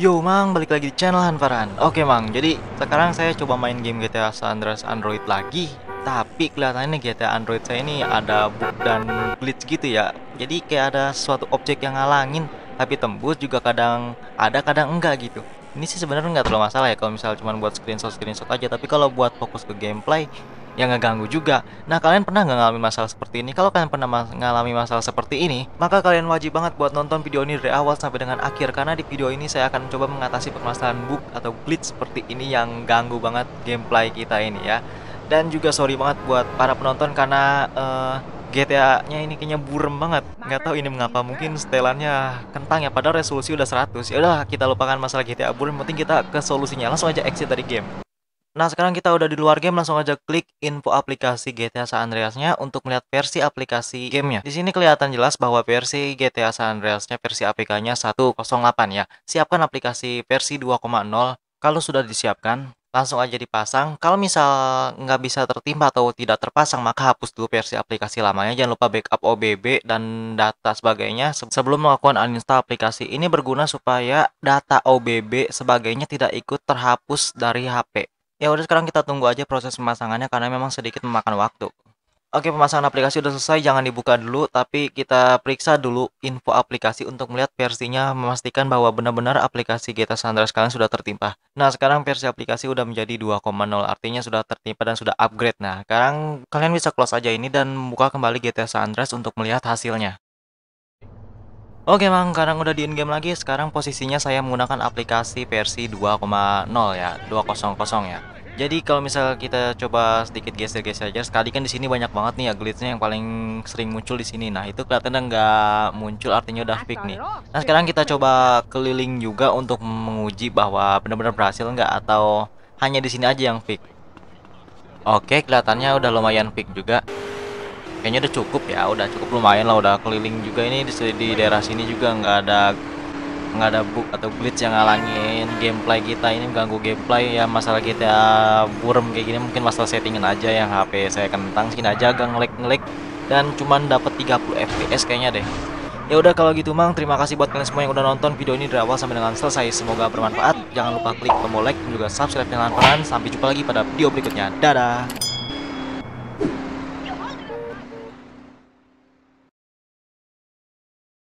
Yo Mang, balik lagi di channel Hanfaran Oke Mang, jadi sekarang saya coba main game GTA San Andreas Android lagi Tapi kelihatannya GTA Android saya ini ada bug dan glitch gitu ya Jadi kayak ada suatu objek yang ngalangin Tapi tembus juga kadang ada, kadang enggak gitu Ini sih sebenarnya nggak terlalu masalah ya Kalau misalnya cuma buat screenshot-screenshot aja Tapi kalau buat fokus ke gameplay yang ngeganggu juga. Nah, kalian pernah nggak ngalami masalah seperti ini? Kalau kalian pernah ngalami ngalami masalah seperti ini, maka kalian wajib banget buat nonton video ini dari awal sampai dengan akhir karena di video ini saya akan coba mengatasi permasalahan bug atau glitch seperti ini yang ganggu banget gameplay kita ini ya. Dan juga sorry banget buat para penonton karena uh, eh, GTA-nya ini kayaknya burem banget. Nggak tahu ini mengapa mungkin setelannya kentang ya padahal resolusi udah 100. Ya udah kita lupakan masalah GTA burem, penting kita ke solusinya. Langsung aja exit dari game. Nah, sekarang kita udah di luar game, langsung aja klik info aplikasi GTA San Andreas-nya untuk melihat versi aplikasi gamenya. Di sini kelihatan jelas bahwa versi GTA San Andreas-nya, versi APK-nya 108 ya. Siapkan aplikasi versi 2.0. Kalau sudah disiapkan, langsung aja dipasang. Kalau misal nggak bisa tertimpa atau tidak terpasang, maka hapus dulu versi aplikasi lamanya. Jangan lupa backup OBB dan data sebagainya sebelum melakukan uninstall aplikasi. Ini berguna supaya data OBB sebagainya tidak ikut terhapus dari HP. Ya udah sekarang kita tunggu aja proses pemasangannya karena memang sedikit memakan waktu. Oke, pemasangan aplikasi udah selesai, jangan dibuka dulu, tapi kita periksa dulu info aplikasi untuk melihat versinya, memastikan bahwa benar-benar aplikasi GTA San Andreas sekarang sudah tertimpa. Nah, sekarang versi aplikasi udah menjadi 2.0, artinya sudah tertimpa dan sudah upgrade. Nah, sekarang kalian bisa close aja ini dan buka kembali GTA San Andreas untuk melihat hasilnya. Oke Mang, sekarang udah di in game lagi. Sekarang posisinya saya menggunakan aplikasi versi 2.0 ya, 2.00 ya. Jadi kalau misal kita coba sedikit geser-geser aja, sekali kan di sini banyak banget nih ya glitchnya yang paling sering muncul di sini. Nah itu kelihatannya nggak muncul, artinya udah fix nih. Nah sekarang kita coba keliling juga untuk menguji bahwa benar-benar berhasil nggak atau hanya di sini aja yang fix. Oke, kelihatannya udah lumayan fix juga kayaknya udah cukup ya udah cukup lumayan lah udah keliling juga ini di, di daerah sini juga nggak ada nggak ada bug atau glitch yang ngalangin gameplay kita ini ganggu gameplay ya masalah kita burem kayak gini mungkin masalah settingan aja ya, yang HP saya kentang sini aja agak ngelek ngelek dan cuman dapat 30 fps kayaknya deh ya udah kalau gitu mang terima kasih buat kalian semua yang udah nonton video ini dari awal sampai dengan selesai semoga bermanfaat jangan lupa klik tombol like dan juga subscribe jangan pelan sampai jumpa lagi pada video berikutnya dadah